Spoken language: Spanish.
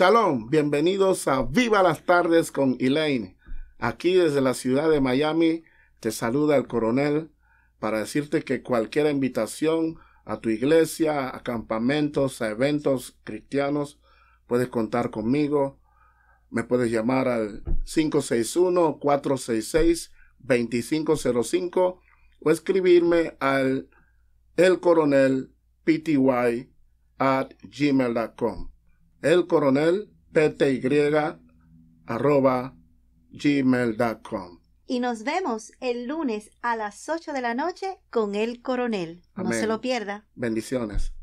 Shalom, bienvenidos a Viva las Tardes con Elaine. Aquí desde la ciudad de Miami te saluda el coronel para decirte que cualquier invitación a tu iglesia, a campamentos, a eventos cristianos, puedes contar conmigo. Me puedes llamar al 561-466-2505 o escribirme al el coronel at gmail.com el coronel gmail.com. Y nos vemos el lunes a las 8 de la noche con el coronel. No se lo pierda. Bendiciones.